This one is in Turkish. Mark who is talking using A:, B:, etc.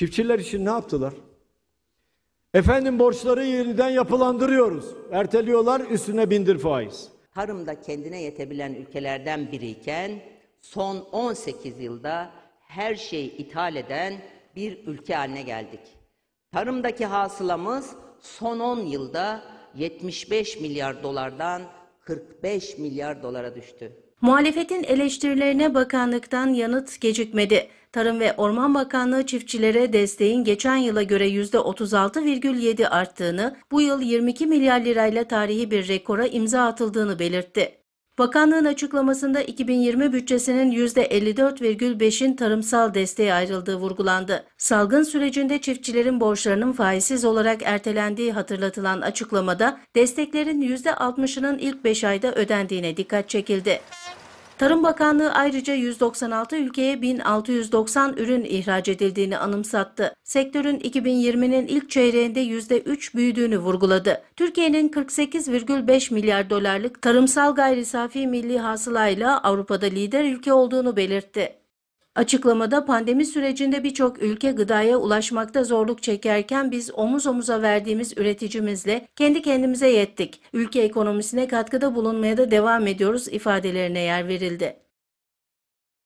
A: Çiftçiler için ne yaptılar? Efendim borçları yeniden yapılandırıyoruz. Erteliyorlar üstüne bindir faiz.
B: Tarımda kendine yetebilen ülkelerden biriyken son 18 yılda her şeyi ithal eden bir ülke haline geldik. Tarımdaki hasılamız son 10 yılda 75 milyar dolardan 45 milyar dolara düştü.
C: Muhalefetin eleştirilerine bakanlıktan yanıt gecikmedi. Tarım ve Orman Bakanlığı çiftçilere desteğin geçen yıla göre %36,7 arttığını, bu yıl 22 milyar lirayla tarihi bir rekora imza atıldığını belirtti. Bakanlığın açıklamasında 2020 bütçesinin %54,5'in tarımsal desteğe ayrıldığı vurgulandı. Salgın sürecinde çiftçilerin borçlarının faizsiz olarak ertelendiği hatırlatılan açıklamada desteklerin %60'ının ilk 5 ayda ödendiğine dikkat çekildi. Tarım Bakanlığı ayrıca 196 ülkeye 1690 ürün ihraç edildiğini anımsattı. Sektörün 2020'nin ilk çeyreğinde %3 büyüdüğünü vurguladı. Türkiye'nin 48,5 milyar dolarlık tarımsal gayri safi milli hasılayla Avrupa'da lider ülke olduğunu belirtti. Açıklamada pandemi sürecinde birçok ülke gıdaya ulaşmakta zorluk çekerken biz omuz omuza verdiğimiz üreticimizle kendi kendimize yettik. Ülke ekonomisine katkıda bulunmaya da devam ediyoruz ifadelerine yer verildi.